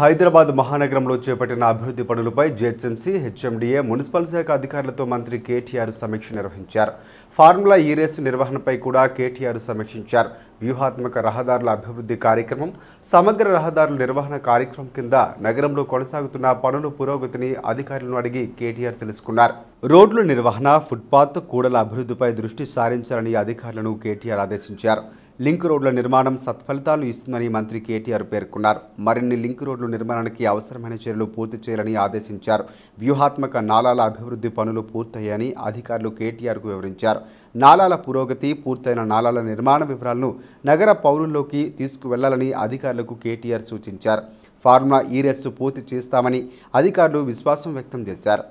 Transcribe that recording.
హైదరాబాద్ మహానగరంలో చేపట్టిన అభివృద్ధి పనులపై జిహెచ్ఎంసీ హెచ్ఎండిఏ మున్సిపల్ శాఖ అధికారులతో మంత్రి కేటీఆర్ సమీక్ష నిర్వహించారు ఫార్ములా ఈ రేసు నిర్వహణపై కూడా కేటీఆర్ సమీక్షించారు వ్యూహాత్మక రహదారుల అభివృద్ధి కార్యక్రమం సమగ్ర రహదారుల నిర్వహణ కార్యక్రమం కింద నగరంలో కొనసాగుతున్న పనుల పురోగతిని అధికారులను అడిగి కేటీఆర్ తెలుసుకున్నారు రోడ్ల నిర్వహణ ఫుట్పాత్ కూడల అభివృద్ధిపై దృష్టి సారించాలని అధికారులను కేటీఆర్ ఆదేశించారు లింక్ రోడ్ల నిర్మాణం సత్ఫలితాలు ఇస్తుందని మంత్రి కేటీఆర్ పేర్కొన్నారు మరిన్ని లింక్ రోడ్ల నిర్మాణానికి అవసరమైన చర్యలు పూర్తి చేయాలని ఆదేశించారు వ్యూహాత్మక నాలాల అభివృద్ధి పనులు పూర్తయ్యాయని అధికారులు కేటీఆర్కు వివరించారు నాలాల పురోగతి పూర్తయిన నాలాల నిర్మాణ వివరాలను నగర పౌరుల్లోకి తీసుకువెళ్లాలని అధికారులకు కేటీఆర్ సూచించారు ఫార్ములా ఈ పూర్తి చేస్తామని అధికారులు విశ్వాసం వ్యక్తం చేశారు